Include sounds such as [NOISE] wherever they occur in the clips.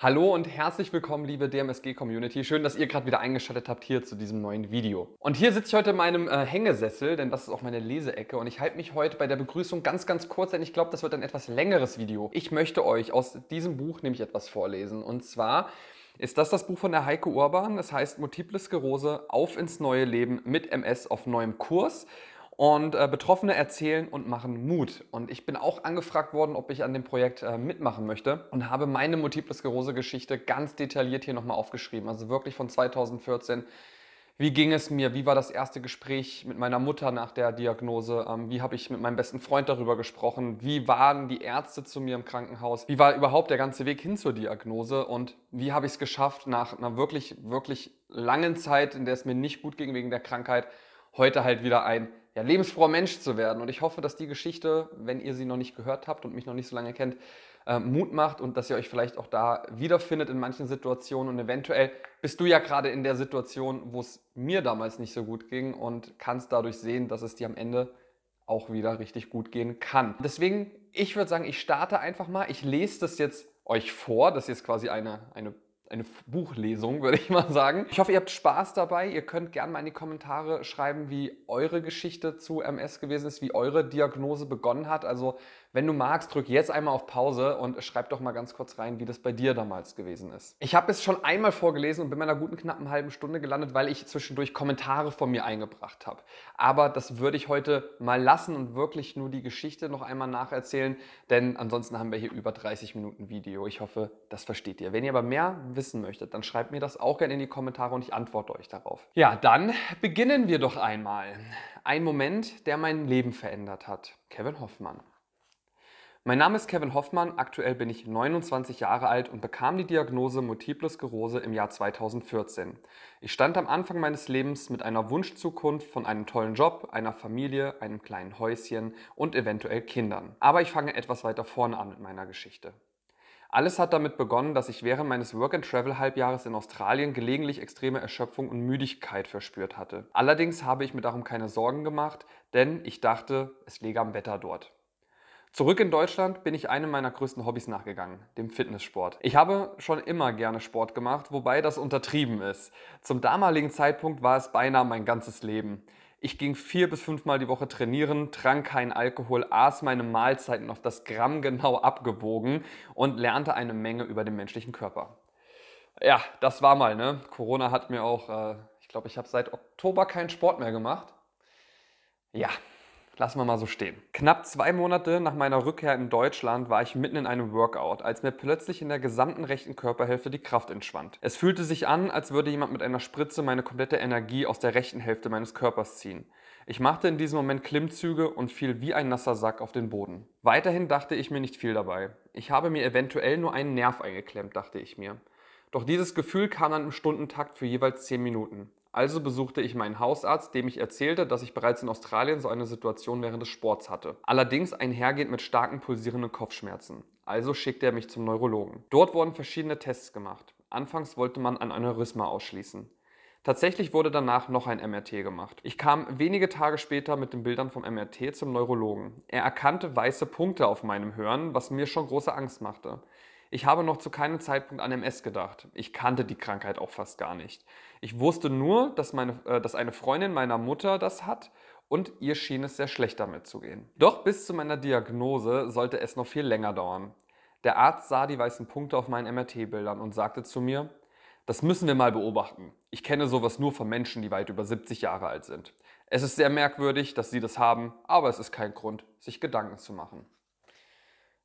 Hallo und herzlich willkommen, liebe DMSG-Community. Schön, dass ihr gerade wieder eingeschaltet habt hier zu diesem neuen Video. Und hier sitze ich heute in meinem äh, Hängesessel, denn das ist auch meine Leseecke. Und ich halte mich heute bei der Begrüßung ganz, ganz kurz, denn ich glaube, das wird ein etwas längeres Video. Ich möchte euch aus diesem Buch nämlich etwas vorlesen. Und zwar ist das das Buch von der Heike Urban. Es heißt Multiple Sklerose, auf ins neue Leben mit MS auf neuem Kurs. Und äh, Betroffene erzählen und machen Mut. Und ich bin auch angefragt worden, ob ich an dem Projekt äh, mitmachen möchte und habe meine Multiple Sklerose-Geschichte ganz detailliert hier nochmal aufgeschrieben. Also wirklich von 2014 wie ging es mir, wie war das erste Gespräch mit meiner Mutter nach der Diagnose, ähm, wie habe ich mit meinem besten Freund darüber gesprochen, wie waren die Ärzte zu mir im Krankenhaus, wie war überhaupt der ganze Weg hin zur Diagnose und wie habe ich es geschafft, nach einer wirklich, wirklich langen Zeit, in der es mir nicht gut ging wegen der Krankheit, heute halt wieder ein ja, lebensfroher Mensch zu werden. Und ich hoffe, dass die Geschichte, wenn ihr sie noch nicht gehört habt und mich noch nicht so lange kennt, äh, Mut macht und dass ihr euch vielleicht auch da wiederfindet in manchen Situationen. Und eventuell bist du ja gerade in der Situation, wo es mir damals nicht so gut ging und kannst dadurch sehen, dass es dir am Ende auch wieder richtig gut gehen kann. Deswegen, ich würde sagen, ich starte einfach mal. Ich lese das jetzt euch vor. Das ist jetzt quasi eine, eine eine Buchlesung, [LAUGHS] würde ich mal sagen. Ich hoffe, ihr habt Spaß dabei. Ihr könnt gerne mal in die Kommentare schreiben, wie eure Geschichte zu MS gewesen ist, wie eure Diagnose begonnen hat. Also wenn du magst, drück jetzt einmal auf Pause und schreib doch mal ganz kurz rein, wie das bei dir damals gewesen ist. Ich habe es schon einmal vorgelesen und bin in einer guten knappen halben Stunde gelandet, weil ich zwischendurch Kommentare von mir eingebracht habe. Aber das würde ich heute mal lassen und wirklich nur die Geschichte noch einmal nacherzählen, denn ansonsten haben wir hier über 30 Minuten Video. Ich hoffe, das versteht ihr. Wenn ihr aber mehr wissen möchtet, dann schreibt mir das auch gerne in die Kommentare und ich antworte euch darauf. Ja, dann beginnen wir doch einmal. Ein Moment, der mein Leben verändert hat. Kevin Hoffmann. Mein Name ist Kevin Hoffmann, aktuell bin ich 29 Jahre alt und bekam die Diagnose Multiple Sklerose im Jahr 2014. Ich stand am Anfang meines Lebens mit einer Wunschzukunft von einem tollen Job, einer Familie, einem kleinen Häuschen und eventuell Kindern. Aber ich fange etwas weiter vorne an mit meiner Geschichte. Alles hat damit begonnen, dass ich während meines Work-and-Travel-Halbjahres in Australien gelegentlich extreme Erschöpfung und Müdigkeit verspürt hatte. Allerdings habe ich mir darum keine Sorgen gemacht, denn ich dachte, es läge am Wetter dort. Zurück in Deutschland bin ich einem meiner größten Hobbys nachgegangen, dem Fitnesssport. Ich habe schon immer gerne Sport gemacht, wobei das untertrieben ist. Zum damaligen Zeitpunkt war es beinahe mein ganzes Leben. Ich ging vier bis fünfmal die Woche trainieren, trank keinen Alkohol, aß meine Mahlzeiten auf das Gramm genau abgewogen und lernte eine Menge über den menschlichen Körper. Ja, das war mal, ne? Corona hat mir auch, äh, ich glaube, ich habe seit Oktober keinen Sport mehr gemacht. Ja, Lassen wir mal so stehen. Knapp zwei Monate nach meiner Rückkehr in Deutschland war ich mitten in einem Workout, als mir plötzlich in der gesamten rechten Körperhälfte die Kraft entschwand. Es fühlte sich an, als würde jemand mit einer Spritze meine komplette Energie aus der rechten Hälfte meines Körpers ziehen. Ich machte in diesem Moment Klimmzüge und fiel wie ein nasser Sack auf den Boden. Weiterhin dachte ich mir nicht viel dabei. Ich habe mir eventuell nur einen Nerv eingeklemmt, dachte ich mir. Doch dieses Gefühl kam dann im Stundentakt für jeweils 10 Minuten. Also besuchte ich meinen Hausarzt, dem ich erzählte, dass ich bereits in Australien so eine Situation während des Sports hatte. Allerdings einhergehend mit starken pulsierenden Kopfschmerzen. Also schickte er mich zum Neurologen. Dort wurden verschiedene Tests gemacht. Anfangs wollte man ein Aneurysma ausschließen. Tatsächlich wurde danach noch ein MRT gemacht. Ich kam wenige Tage später mit den Bildern vom MRT zum Neurologen. Er erkannte weiße Punkte auf meinem Hören, was mir schon große Angst machte. Ich habe noch zu keinem Zeitpunkt an MS gedacht. Ich kannte die Krankheit auch fast gar nicht. Ich wusste nur, dass, meine, äh, dass eine Freundin meiner Mutter das hat und ihr schien es sehr schlecht damit zu gehen. Doch bis zu meiner Diagnose sollte es noch viel länger dauern. Der Arzt sah die weißen Punkte auf meinen MRT-Bildern und sagte zu mir, das müssen wir mal beobachten. Ich kenne sowas nur von Menschen, die weit über 70 Jahre alt sind. Es ist sehr merkwürdig, dass sie das haben, aber es ist kein Grund, sich Gedanken zu machen.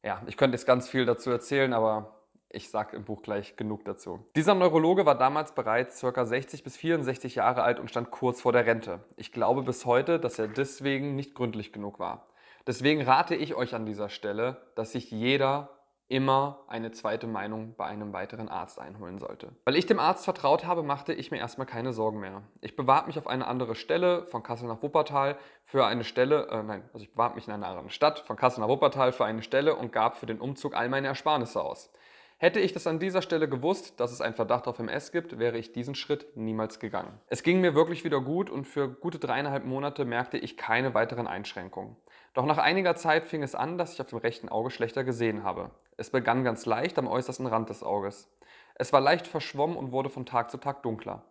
Ja, ich könnte jetzt ganz viel dazu erzählen, aber ich sage im Buch gleich genug dazu. Dieser Neurologe war damals bereits ca. 60 bis 64 Jahre alt und stand kurz vor der Rente. Ich glaube bis heute, dass er deswegen nicht gründlich genug war. Deswegen rate ich euch an dieser Stelle, dass sich jeder immer eine zweite Meinung bei einem weiteren Arzt einholen sollte. Weil ich dem Arzt vertraut habe, machte ich mir erstmal keine Sorgen mehr. Ich bewarb mich auf eine andere Stelle von Kassel nach Wuppertal für eine Stelle, äh, nein, also ich bewarb mich in einer anderen Stadt von Kassel nach Wuppertal für eine Stelle und gab für den Umzug all meine Ersparnisse aus. Hätte ich das an dieser Stelle gewusst, dass es einen Verdacht auf MS gibt, wäre ich diesen Schritt niemals gegangen. Es ging mir wirklich wieder gut und für gute dreieinhalb Monate merkte ich keine weiteren Einschränkungen. Doch nach einiger Zeit fing es an, dass ich auf dem rechten Auge schlechter gesehen habe. Es begann ganz leicht am äußersten Rand des Auges. Es war leicht verschwommen und wurde von Tag zu Tag dunkler.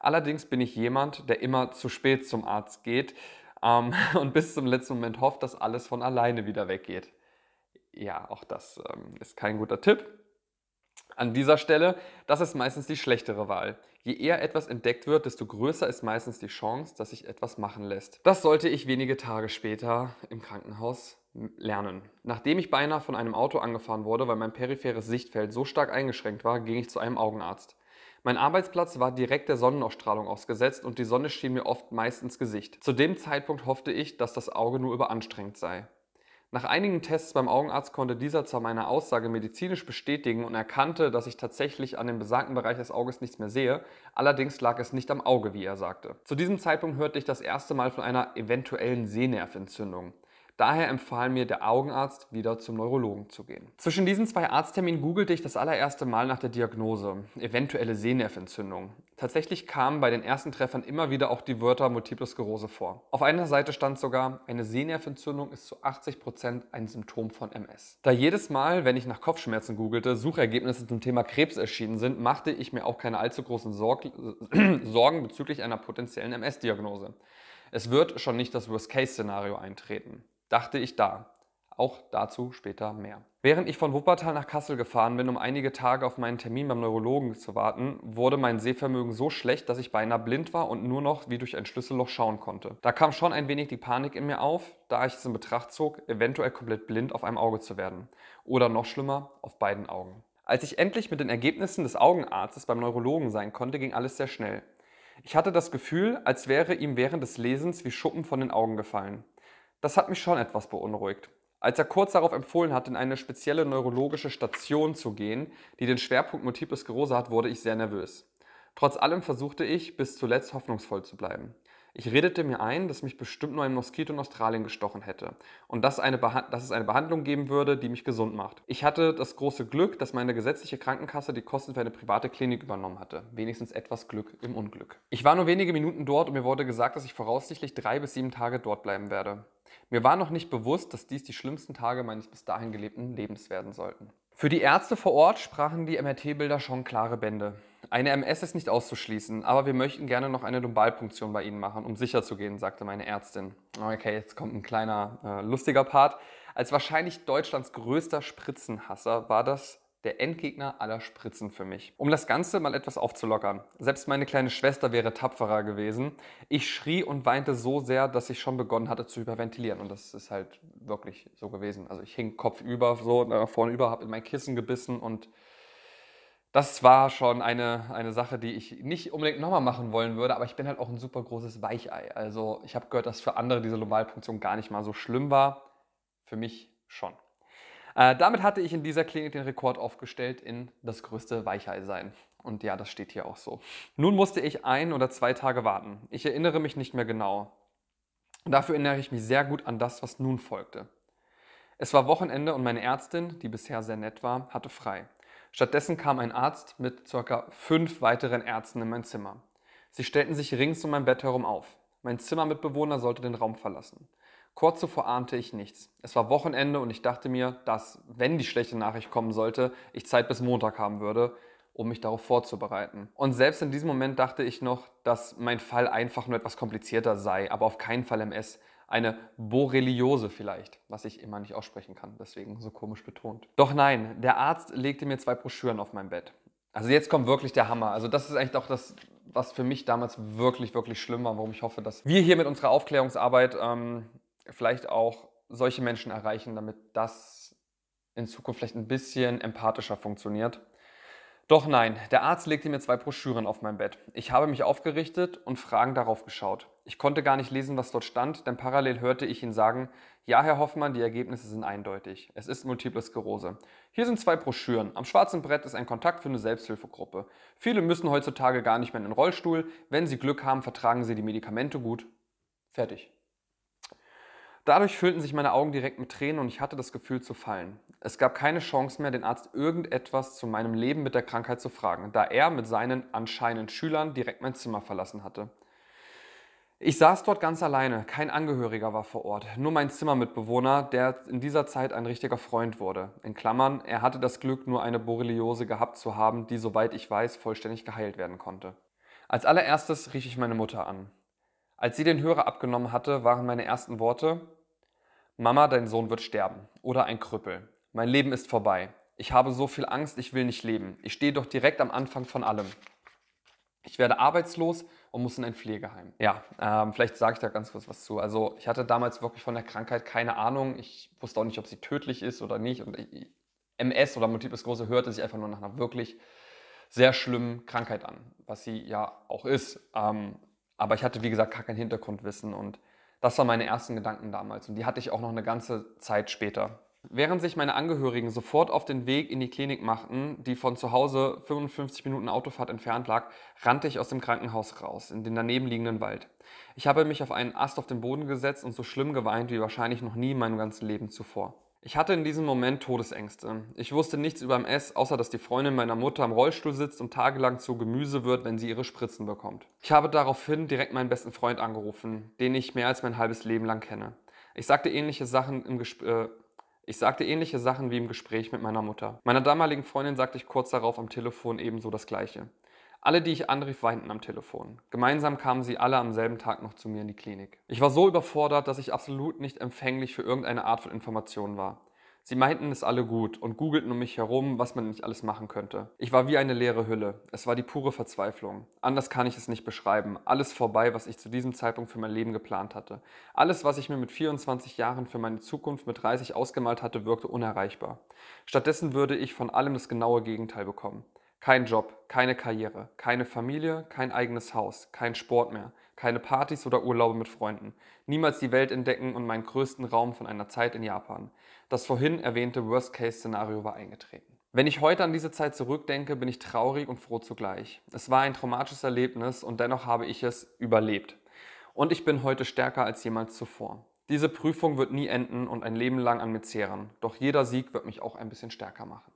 Allerdings bin ich jemand, der immer zu spät zum Arzt geht ähm, [LAUGHS] und bis zum letzten Moment hofft, dass alles von alleine wieder weggeht. Ja, auch das ähm, ist kein guter Tipp. An dieser Stelle, das ist meistens die schlechtere Wahl. Je eher etwas entdeckt wird, desto größer ist meistens die Chance, dass sich etwas machen lässt. Das sollte ich wenige Tage später im Krankenhaus lernen. Nachdem ich beinahe von einem Auto angefahren wurde, weil mein peripheres Sichtfeld so stark eingeschränkt war, ging ich zu einem Augenarzt. Mein Arbeitsplatz war direkt der Sonnenausstrahlung ausgesetzt und die Sonne schien mir oft meist ins Gesicht. Zu dem Zeitpunkt hoffte ich, dass das Auge nur überanstrengt sei. Nach einigen Tests beim Augenarzt konnte dieser zwar meine Aussage medizinisch bestätigen und erkannte, dass ich tatsächlich an dem besagten Bereich des Auges nichts mehr sehe, allerdings lag es nicht am Auge, wie er sagte. Zu diesem Zeitpunkt hörte ich das erste Mal von einer eventuellen Sehnerventzündung. Daher empfahl mir der Augenarzt, wieder zum Neurologen zu gehen. Zwischen diesen zwei Arztterminen googelte ich das allererste Mal nach der Diagnose, eventuelle Sehnerventzündung. Tatsächlich kamen bei den ersten Treffern immer wieder auch die Wörter Multiple Sklerose vor. Auf einer Seite stand sogar, eine Sehnerventzündung ist zu 80% ein Symptom von MS. Da jedes Mal, wenn ich nach Kopfschmerzen googelte, Suchergebnisse zum Thema Krebs erschienen sind, machte ich mir auch keine allzu großen Sorg [CLEARS THROAT] Sorgen bezüglich einer potenziellen MS-Diagnose. Es wird schon nicht das Worst-Case-Szenario eintreten dachte ich da. Auch dazu später mehr. Während ich von Wuppertal nach Kassel gefahren bin, um einige Tage auf meinen Termin beim Neurologen zu warten, wurde mein Sehvermögen so schlecht, dass ich beinahe blind war und nur noch wie durch ein Schlüsselloch schauen konnte. Da kam schon ein wenig die Panik in mir auf, da ich es in Betracht zog, eventuell komplett blind auf einem Auge zu werden. Oder noch schlimmer, auf beiden Augen. Als ich endlich mit den Ergebnissen des Augenarztes beim Neurologen sein konnte, ging alles sehr schnell. Ich hatte das Gefühl, als wäre ihm während des Lesens wie Schuppen von den Augen gefallen. Das hat mich schon etwas beunruhigt. Als er kurz darauf empfohlen hat, in eine spezielle neurologische Station zu gehen, die den Schwerpunkt Multiple Sklerose hat, wurde ich sehr nervös. Trotz allem versuchte ich, bis zuletzt hoffnungsvoll zu bleiben. Ich redete mir ein, dass mich bestimmt nur ein Moskito in Australien gestochen hätte und dass, eine dass es eine Behandlung geben würde, die mich gesund macht. Ich hatte das große Glück, dass meine gesetzliche Krankenkasse die Kosten für eine private Klinik übernommen hatte. Wenigstens etwas Glück im Unglück. Ich war nur wenige Minuten dort und mir wurde gesagt, dass ich voraussichtlich drei bis sieben Tage dort bleiben werde. Mir war noch nicht bewusst, dass dies die schlimmsten Tage meines bis dahin gelebten Lebens werden sollten. Für die Ärzte vor Ort sprachen die MRT-Bilder schon klare Bände. Eine MS ist nicht auszuschließen, aber wir möchten gerne noch eine Lumbalpunktion bei Ihnen machen, um sicher zu gehen, sagte meine Ärztin. Okay, jetzt kommt ein kleiner äh, lustiger Part. Als wahrscheinlich Deutschlands größter Spritzenhasser war das der Endgegner aller Spritzen für mich. Um das Ganze mal etwas aufzulockern. Selbst meine kleine Schwester wäre tapferer gewesen. Ich schrie und weinte so sehr, dass ich schon begonnen hatte zu überventilieren. Und das ist halt wirklich so gewesen. Also ich hing kopfüber so nach äh, vorne über, habe in mein Kissen gebissen und das war schon eine, eine Sache, die ich nicht unbedingt nochmal machen wollen würde, aber ich bin halt auch ein super großes Weichei. Also ich habe gehört, dass für andere diese Lumbalpunktion gar nicht mal so schlimm war. Für mich schon. Äh, damit hatte ich in dieser Klinik den Rekord aufgestellt in das größte Weichei sein. Und ja, das steht hier auch so. Nun musste ich ein oder zwei Tage warten. Ich erinnere mich nicht mehr genau. Dafür erinnere ich mich sehr gut an das, was nun folgte. Es war Wochenende und meine Ärztin, die bisher sehr nett war, hatte frei. Stattdessen kam ein Arzt mit ca. fünf weiteren Ärzten in mein Zimmer. Sie stellten sich rings um mein Bett herum auf. Mein Zimmermitbewohner sollte den Raum verlassen. Kurz zuvor ahnte ich nichts. Es war Wochenende und ich dachte mir, dass, wenn die schlechte Nachricht kommen sollte, ich Zeit bis Montag haben würde, um mich darauf vorzubereiten. Und selbst in diesem Moment dachte ich noch, dass mein Fall einfach nur etwas komplizierter sei, aber auf keinen Fall MS eine Borreliose vielleicht, was ich immer nicht aussprechen kann, deswegen so komisch betont. Doch nein, der Arzt legte mir zwei Broschüren auf mein Bett. Also jetzt kommt wirklich der Hammer. Also das ist eigentlich auch das, was für mich damals wirklich, wirklich schlimm war, warum ich hoffe, dass wir hier mit unserer Aufklärungsarbeit ähm, vielleicht auch solche Menschen erreichen, damit das in Zukunft vielleicht ein bisschen empathischer funktioniert. Doch nein, der Arzt legte mir zwei Broschüren auf mein Bett. Ich habe mich aufgerichtet und Fragen darauf geschaut. Ich konnte gar nicht lesen, was dort stand, denn parallel hörte ich ihn sagen, ja, Herr Hoffmann, die Ergebnisse sind eindeutig. Es ist Multiple Sklerose. Hier sind zwei Broschüren. Am schwarzen Brett ist ein Kontakt für eine Selbsthilfegruppe. Viele müssen heutzutage gar nicht mehr in den Rollstuhl. Wenn sie Glück haben, vertragen sie die Medikamente gut. Fertig. Dadurch füllten sich meine Augen direkt mit Tränen und ich hatte das Gefühl zu fallen. Es gab keine Chance mehr, den Arzt irgendetwas zu meinem Leben mit der Krankheit zu fragen, da er mit seinen anscheinend Schülern direkt mein Zimmer verlassen hatte. Ich saß dort ganz alleine, kein Angehöriger war vor Ort, nur mein Zimmermitbewohner, der in dieser Zeit ein richtiger Freund wurde. In Klammern, er hatte das Glück, nur eine Borreliose gehabt zu haben, die, soweit ich weiß, vollständig geheilt werden konnte. Als allererstes rief ich meine Mutter an. Als sie den Hörer abgenommen hatte, waren meine ersten Worte Mama, dein Sohn wird sterben oder ein Krüppel. Mein Leben ist vorbei. Ich habe so viel Angst, ich will nicht leben. Ich stehe doch direkt am Anfang von allem. Ich werde arbeitslos und muss in ein Pflegeheim. Ja, ähm, vielleicht sage ich da ganz kurz was zu. Also ich hatte damals wirklich von der Krankheit keine Ahnung. Ich wusste auch nicht, ob sie tödlich ist oder nicht. Und ich, MS oder Multiple Sklerose hörte sich einfach nur nach einer wirklich sehr schlimmen Krankheit an, was sie ja auch ist. Ähm, aber ich hatte, wie gesagt, gar kein Hintergrundwissen und das waren meine ersten Gedanken damals und die hatte ich auch noch eine ganze Zeit später. Während sich meine Angehörigen sofort auf den Weg in die Klinik machten, die von zu Hause 55 Minuten Autofahrt entfernt lag, rannte ich aus dem Krankenhaus raus, in den daneben liegenden Wald. Ich habe mich auf einen Ast auf den Boden gesetzt und so schlimm geweint wie wahrscheinlich noch nie in meinem ganzen Leben zuvor. Ich hatte in diesem Moment Todesängste. Ich wusste nichts über MS, außer dass die Freundin meiner Mutter am Rollstuhl sitzt und tagelang zu Gemüse wird, wenn sie ihre Spritzen bekommt. Ich habe daraufhin direkt meinen besten Freund angerufen, den ich mehr als mein halbes Leben lang kenne. Ich sagte ähnliche Sachen im Gespräch. Äh ich sagte ähnliche Sachen wie im Gespräch mit meiner Mutter. Meiner damaligen Freundin sagte ich kurz darauf am Telefon ebenso das Gleiche. Alle, die ich anrief, weinten am Telefon. Gemeinsam kamen sie alle am selben Tag noch zu mir in die Klinik. Ich war so überfordert, dass ich absolut nicht empfänglich für irgendeine Art von Informationen war. Sie meinten es alle gut und googelten um mich herum, was man nicht alles machen könnte. Ich war wie eine leere Hülle. Es war die pure Verzweiflung. Anders kann ich es nicht beschreiben. Alles vorbei, was ich zu diesem Zeitpunkt für mein Leben geplant hatte. Alles, was ich mir mit 24 Jahren für meine Zukunft mit 30 ausgemalt hatte, wirkte unerreichbar. Stattdessen würde ich von allem das genaue Gegenteil bekommen. Kein Job, keine Karriere, keine Familie, kein eigenes Haus, kein Sport mehr, keine Partys oder Urlaube mit Freunden, niemals die Welt entdecken und meinen größten Raum von einer Zeit in Japan. Das vorhin erwähnte Worst-Case-Szenario war eingetreten. Wenn ich heute an diese Zeit zurückdenke, bin ich traurig und froh zugleich. Es war ein traumatisches Erlebnis und dennoch habe ich es überlebt. Und ich bin heute stärker als jemals zuvor. Diese Prüfung wird nie enden und ein Leben lang an mir zehren. Doch jeder Sieg wird mich auch ein bisschen stärker machen.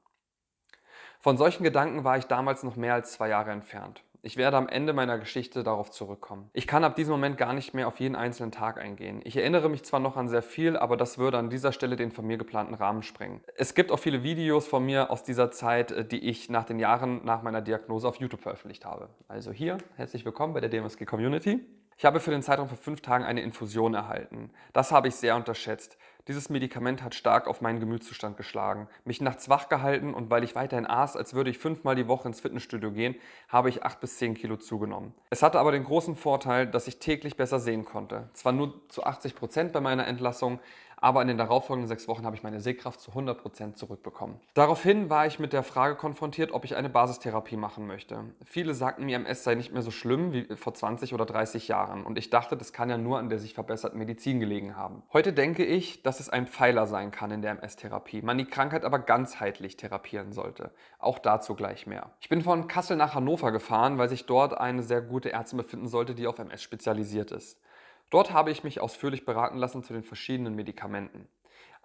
Von solchen Gedanken war ich damals noch mehr als zwei Jahre entfernt. Ich werde am Ende meiner Geschichte darauf zurückkommen. Ich kann ab diesem Moment gar nicht mehr auf jeden einzelnen Tag eingehen. Ich erinnere mich zwar noch an sehr viel, aber das würde an dieser Stelle den von mir geplanten Rahmen sprengen. Es gibt auch viele Videos von mir aus dieser Zeit, äh, die ich nach den Jahren nach meiner Diagnose auf YouTube veröffentlicht habe. Also hier, herzlich willkommen bei der DMSG Community. Ich habe für den Zeitraum von fünf Tagen eine Infusion erhalten. Das habe ich sehr unterschätzt. Dieses Medikament hat stark auf meinen Gemütszustand geschlagen, mich nachts wach gehalten und weil ich weiterhin aß, als würde ich fünfmal die Woche ins Fitnessstudio gehen, habe ich acht bis zehn Kilo zugenommen. Es hatte aber den großen Vorteil, dass ich täglich besser sehen konnte. Zwar nur zu 80 Prozent bei meiner Entlassung, aber in den darauffolgenden sechs Wochen habe ich meine Sehkraft zu 100% zurückbekommen. Daraufhin war ich mit der Frage konfrontiert, ob ich eine Basistherapie machen möchte. Viele sagten mir, MS sei nicht mehr so schlimm wie vor 20 oder 30 Jahren und ich dachte, das kann ja nur an der sich verbesserten Medizin gelegen haben. Heute denke ich, dass es ein Pfeiler sein kann in der MS-Therapie, man die Krankheit aber ganzheitlich therapieren sollte. Auch dazu gleich mehr. Ich bin von Kassel nach Hannover gefahren, weil sich dort eine sehr gute Ärztin befinden sollte, die auf MS spezialisiert ist. Dort habe ich mich ausführlich beraten lassen zu den verschiedenen Medikamenten.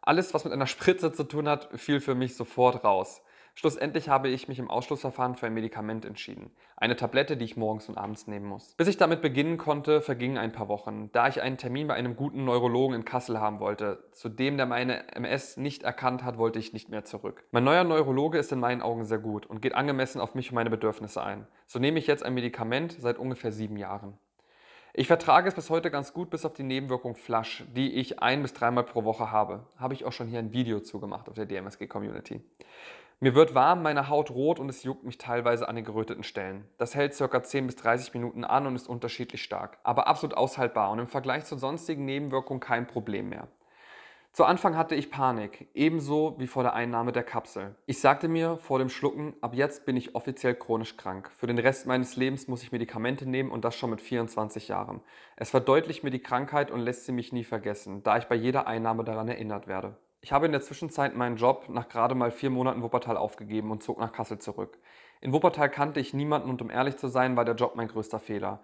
Alles, was mit einer [LAUGHS] Spritze zu tun hat, fiel für mich sofort raus. Schlussendlich habe ich mich im Ausschlussverfahren für ein Medikament entschieden. Eine Tablette, die ich morgens und abends nehmen muss. Bis ich damit beginnen konnte, vergingen ein paar Wochen, da ich einen Termin bei einem guten Neurologen in Kassel haben wollte. Zu dem, der meine MS nicht erkannt hat, wollte ich nicht mehr zurück. Mein neuer Neurologe ist in meinen Augen sehr gut und geht angemessen auf mich und meine Bedürfnisse ein. So nehme ich jetzt ein Medikament seit ungefähr sieben Jahren. Ich vertrage es bis heute ganz gut, bis auf die Nebenwirkung Flasch, die ich ein- bis dreimal pro Woche habe. Habe ich auch schon hier ein Video zugemacht auf der DMSG-Community. Mir wird warm, meine Haut rot und es juckt mich teilweise an den geröteten Stellen. Das hält ca. 10 bis 30 Minuten an und ist unterschiedlich stark, aber absolut aushaltbar und im Vergleich zu sonstigen Nebenwirkungen kein Problem mehr. Zu Anfang hatte ich Panik, ebenso wie vor der Einnahme der Kapsel. Ich sagte mir vor dem Schlucken, ab jetzt bin ich offiziell chronisch krank. Für den Rest meines Lebens muss ich Medikamente nehmen und das schon mit 24 Jahren. Es verdeutlicht mir die Krankheit und lässt sie mich nie vergessen, da ich bei jeder Einnahme daran erinnert werde. Ich habe in der Zwischenzeit meinen Job nach gerade mal vier Monaten Wuppertal aufgegeben und zog nach Kassel zurück. In Wuppertal kannte ich niemanden und um ehrlich zu sein, war der Job mein größter Fehler.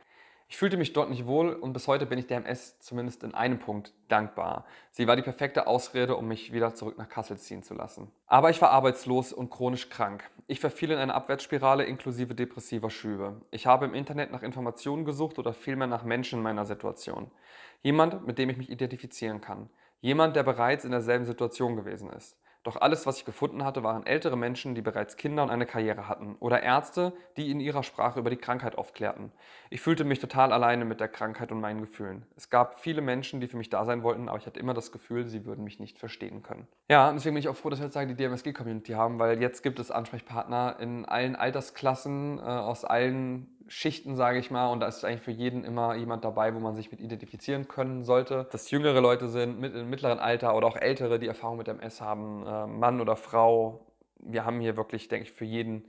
Ich fühlte mich dort nicht wohl und bis heute bin ich der MS zumindest in einem Punkt dankbar. Sie war die perfekte Ausrede, um mich wieder zurück nach Kassel ziehen zu lassen. Aber ich war arbeitslos und chronisch krank. Ich verfiel in eine Abwärtsspirale inklusive depressiver Schübe. Ich habe im Internet nach Informationen gesucht oder vielmehr nach Menschen in meiner Situation. Jemand, mit dem ich mich identifizieren kann. Jemand, der bereits in derselben Situation gewesen ist. Doch alles, was ich gefunden hatte, waren ältere Menschen, die bereits Kinder und eine Karriere hatten, oder Ärzte, die in ihrer Sprache über die Krankheit aufklärten. Ich fühlte mich total alleine mit der Krankheit und meinen Gefühlen. Es gab viele Menschen, die für mich da sein wollten, aber ich hatte immer das Gefühl, sie würden mich nicht verstehen können. Ja, deswegen bin ich auch froh, dass wir jetzt sagen, die DMSG-Community haben, weil jetzt gibt es Ansprechpartner in allen Altersklassen, äh, aus allen Schichten, sage ich mal. Und da ist eigentlich für jeden immer jemand dabei, wo man sich mit identifizieren können sollte. Dass jüngere Leute sind, mit, im mittleren Alter oder auch ältere, die Erfahrung mit MS haben, äh, Mann oder Frau. Wir haben hier wirklich, denke ich, für jeden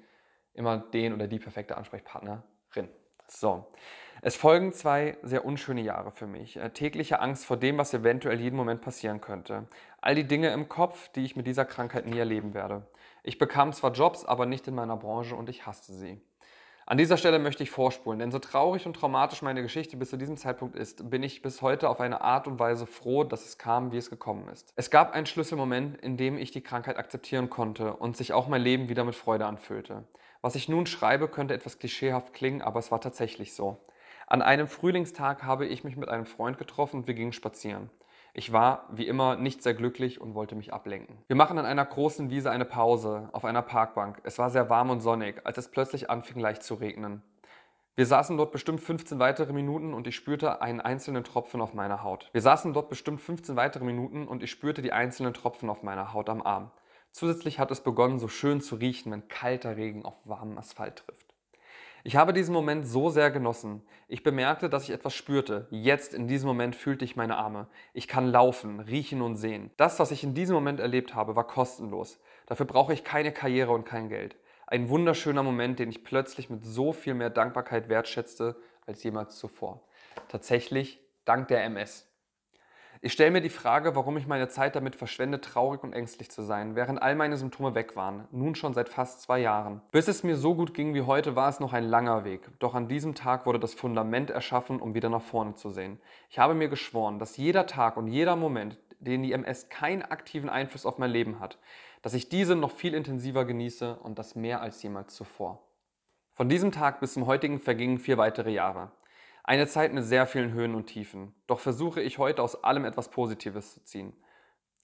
immer den oder die perfekte Ansprechpartnerin. So. Es folgen zwei sehr unschöne Jahre für mich. Äh, tägliche Angst vor dem, was eventuell jeden Moment passieren könnte. All die Dinge im Kopf, die ich mit dieser Krankheit nie erleben werde. Ich bekam zwar Jobs, aber nicht in meiner Branche und ich hasste sie. An dieser Stelle möchte ich vorspulen, denn so traurig und traumatisch meine Geschichte bis zu diesem Zeitpunkt ist, bin ich bis heute auf eine Art und Weise froh, dass es kam, wie es gekommen ist. Es gab einen Schlüsselmoment, in dem ich die Krankheit akzeptieren konnte und sich auch mein Leben wieder mit Freude anfüllte. Was ich nun schreibe, könnte etwas klischeehaft klingen, aber es war tatsächlich so. An einem Frühlingstag habe ich mich mit einem Freund getroffen und wir gingen spazieren. Ich war, wie immer, nicht sehr glücklich und wollte mich ablenken. Wir machen an einer großen Wiese eine Pause, auf einer Parkbank. Es war sehr warm und sonnig, als es plötzlich anfing leicht zu regnen. Wir saßen dort bestimmt 15 weitere Minuten und ich spürte einen einzelnen Tropfen auf meiner Haut. Wir saßen dort bestimmt 15 weitere Minuten und ich spürte die einzelnen Tropfen auf meiner Haut am Arm. Zusätzlich hat es begonnen, so schön zu riechen, wenn kalter Regen auf warmen Asphalt trifft. Ich habe diesen Moment so sehr genossen. Ich bemerkte, dass ich etwas spürte. Jetzt, in diesem Moment, fühlte ich meine Arme. Ich kann laufen, riechen und sehen. Das, was ich in diesem Moment erlebt habe, war kostenlos. Dafür brauche ich keine Karriere und kein Geld. Ein wunderschöner Moment, den ich plötzlich mit so viel mehr Dankbarkeit wertschätzte als jemals zuvor. Tatsächlich dank der MS. Ich stelle mir die Frage, warum ich meine Zeit damit verschwende, traurig und ängstlich zu sein, während all meine Symptome weg waren, nun schon seit fast zwei Jahren. Bis es mir so gut ging wie heute, war es noch ein langer Weg, doch an diesem Tag wurde das Fundament erschaffen, um wieder nach vorne zu sehen. Ich habe mir geschworen, dass jeder Tag und jeder Moment, den die MS keinen aktiven Einfluss auf mein Leben hat, dass ich diese noch viel intensiver genieße und das mehr als jemals zuvor. Von diesem Tag bis zum heutigen vergingen vier weitere Jahre. Eine Zeit mit sehr vielen Höhen und Tiefen. Doch versuche ich heute aus allem etwas Positives zu ziehen.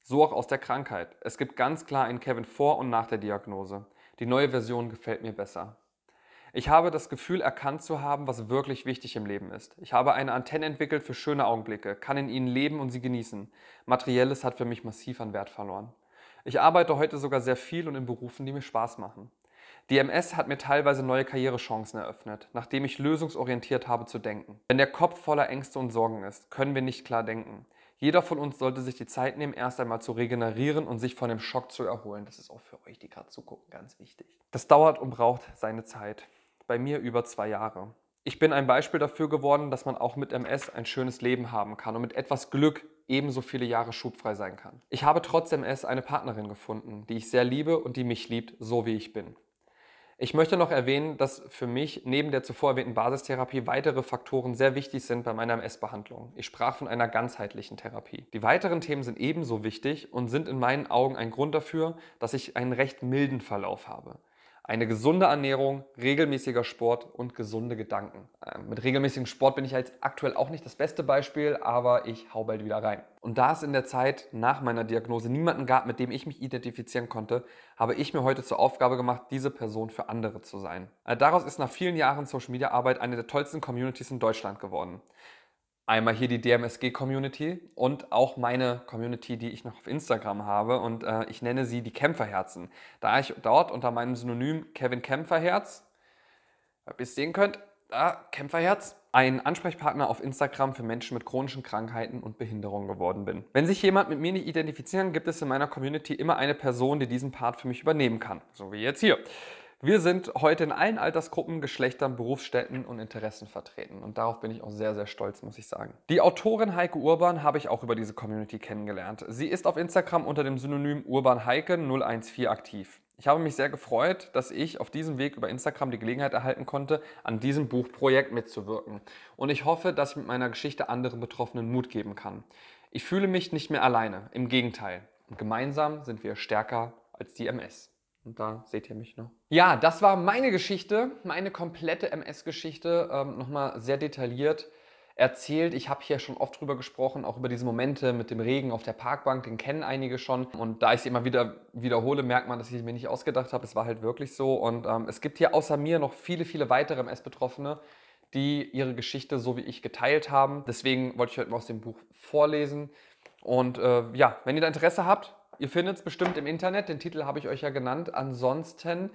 So auch aus der Krankheit. Es gibt ganz klar einen Kevin vor und nach der Diagnose. Die neue Version gefällt mir besser. Ich habe das Gefühl erkannt zu haben, was wirklich wichtig im Leben ist. Ich habe eine Antenne entwickelt für schöne Augenblicke, kann in ihnen leben und sie genießen. Materielles hat für mich massiv an Wert verloren. Ich arbeite heute sogar sehr viel und in Berufen, die mir Spaß machen. Die MS hat mir teilweise neue Karrierechancen eröffnet, nachdem ich lösungsorientiert habe zu denken. Wenn der Kopf voller Ängste und Sorgen ist, können wir nicht klar denken. Jeder von uns sollte sich die Zeit nehmen, erst einmal zu regenerieren und sich von dem Schock zu erholen. Das ist auch für euch, die gerade zugucken, ganz wichtig. Das dauert und braucht seine Zeit. Bei mir über zwei Jahre. Ich bin ein Beispiel dafür geworden, dass man auch mit MS ein schönes Leben haben kann und mit etwas Glück ebenso viele Jahre schubfrei sein kann. Ich habe trotz MS eine Partnerin gefunden, die ich sehr liebe und die mich liebt, so wie ich bin. Ich möchte noch erwähnen, dass für mich neben der zuvor erwähnten Basistherapie weitere Faktoren sehr wichtig sind bei meiner MS-Behandlung. Ich sprach von einer ganzheitlichen Therapie. Die weiteren Themen sind ebenso wichtig und sind in meinen Augen ein Grund dafür, dass ich einen recht milden Verlauf habe eine gesunde Ernährung, regelmäßiger Sport und gesunde Gedanken. Ähm, mit regelmäßigem Sport bin ich jetzt halt aktuell auch nicht das beste Beispiel, aber ich hau bald wieder rein. Und da es in der Zeit nach meiner Diagnose niemanden gab, mit dem ich mich identifizieren konnte, habe ich mir heute zur Aufgabe gemacht, diese Person für andere zu sein. Äh, daraus ist nach vielen Jahren Social Media Arbeit eine der tollsten Communities in Deutschland geworden einmal hier die DMSG-Community und auch meine Community, die ich noch auf Instagram habe und äh, ich nenne sie die Kämpferherzen. Da ich dort unter meinem Synonym Kevin Kämpferherz, ob ihr es sehen könnt, da, Kämpferherz, ein Ansprechpartner auf Instagram für Menschen mit chronischen Krankheiten und Behinderungen geworden bin. Wenn sich jemand mit mir nicht identifizieren, gibt es in meiner Community immer eine Person, die diesen Part für mich übernehmen kann, so wie jetzt hier. Wir sind heute in allen Altersgruppen, Geschlechtern, Berufsstätten und Interessen vertreten. Und darauf bin ich auch sehr, sehr stolz, muss ich sagen. Die Autorin Heike Urban habe ich auch über diese Community kennengelernt. Sie ist auf Instagram unter dem Synonym Urban Heike 014 aktiv. Ich habe mich sehr gefreut, dass ich auf diesem Weg über Instagram die Gelegenheit erhalten konnte, an diesem Buchprojekt mitzuwirken. Und ich hoffe, dass ich mit meiner Geschichte anderen Betroffenen Mut geben kann. Ich fühle mich nicht mehr alleine, im Gegenteil. Und gemeinsam sind wir stärker als die MS. Und da seht ihr mich noch. Ja, das war meine Geschichte, meine komplette MS-Geschichte, ähm, nochmal sehr detailliert erzählt. Ich habe hier schon oft drüber gesprochen, auch über diese Momente mit dem Regen auf der Parkbank, den kennen einige schon. Und da ich sie immer wieder wiederhole, merkt man, dass ich mir nicht ausgedacht habe. Es war halt wirklich so. Und ähm, es gibt hier außer mir noch viele, viele weitere MS-Betroffene, die ihre Geschichte so wie ich geteilt haben. Deswegen wollte ich heute mal aus dem Buch vorlesen. Und äh, ja, wenn ihr da Interesse habt, Ihr findet es bestimmt im Internet, den Titel habe ich euch ja genannt. Ansonsten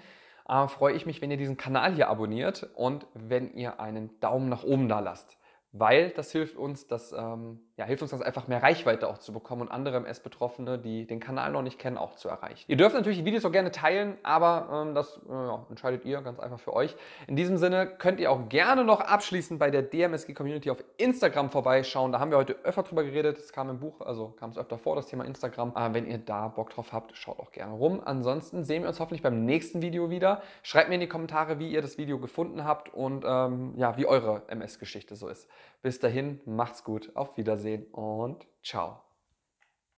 äh, freue ich mich, wenn ihr diesen Kanal hier abonniert und wenn ihr einen Daumen nach oben da lasst, weil das hilft uns, dass ähm, ja, hilft uns das einfach mehr Reichweite auch zu bekommen und andere MS-Betroffene, die den Kanal noch nicht kennen, auch zu erreichen. Ihr dürft natürlich die Videos auch gerne teilen, aber ähm, das äh, entscheidet ihr ganz einfach für euch. In diesem Sinne könnt ihr auch gerne noch abschließend bei der DMSG-Community auf Instagram vorbeischauen. Da haben wir heute öfter drüber geredet. Es kam im Buch, also kam es öfter vor, das Thema Instagram. Aber äh, wenn ihr da Bock drauf habt, schaut auch gerne rum. Ansonsten sehen wir uns hoffentlich beim nächsten Video wieder. Schreibt mir in die Kommentare, wie ihr das Video gefunden habt und ähm, ja, wie eure MS-Geschichte so ist. Bis dahin, macht's gut, auf Wiedersehen und ciao.